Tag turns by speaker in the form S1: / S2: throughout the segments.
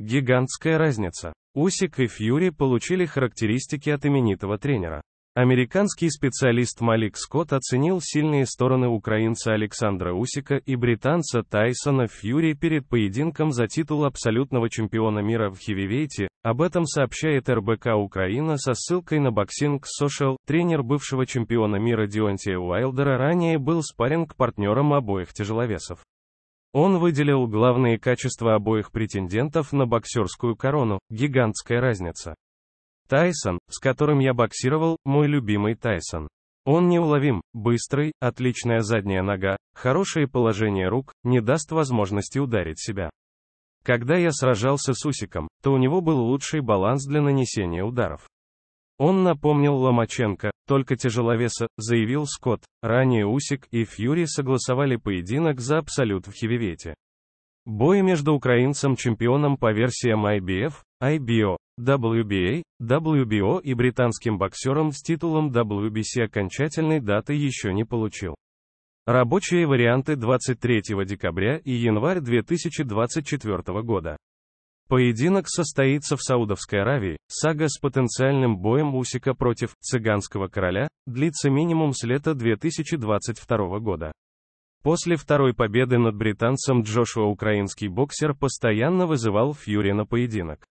S1: Гигантская разница. Усик и Фьюри получили характеристики от именитого тренера. Американский специалист Малик Скотт оценил сильные стороны украинца Александра Усика и британца Тайсона Фьюри перед поединком за титул абсолютного чемпиона мира в хевивейте, об этом сообщает РБК Украина со ссылкой на Boxing Social, тренер бывшего чемпиона мира Дионтия Уайлдера ранее был спарринг-партнером обоих тяжеловесов. Он выделил главные качества обоих претендентов на боксерскую корону, гигантская разница. Тайсон, с которым я боксировал, мой любимый Тайсон. Он неуловим, быстрый, отличная задняя нога, хорошее положение рук, не даст возможности ударить себя. Когда я сражался с Усиком, то у него был лучший баланс для нанесения ударов. Он напомнил Ломаченко, только тяжеловеса, заявил Скотт. Ранее Усик и Фьюри согласовали поединок за абсолют в хевивете. Бой между украинцем-чемпионом по версиям IBF, IBO, WBA, WBO и британским боксером с титулом WBC окончательной даты еще не получил. Рабочие варианты 23 декабря и январь 2024 года. Поединок состоится в Саудовской Аравии. Сага с потенциальным боем Усика против «Цыганского короля» длится минимум с лета 2022 года. После второй победы над британцем Джошуа украинский боксер постоянно вызывал Фьюри на поединок.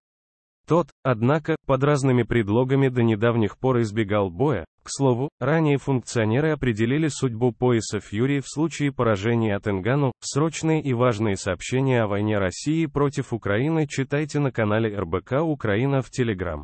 S1: Тот, однако, под разными предлогами до недавних пор избегал боя. К слову, ранее функционеры определили судьбу пояса Фьюри в случае поражения от Энгану. Срочные и важные сообщения о войне России против Украины читайте на канале РБК Украина в Телеграм.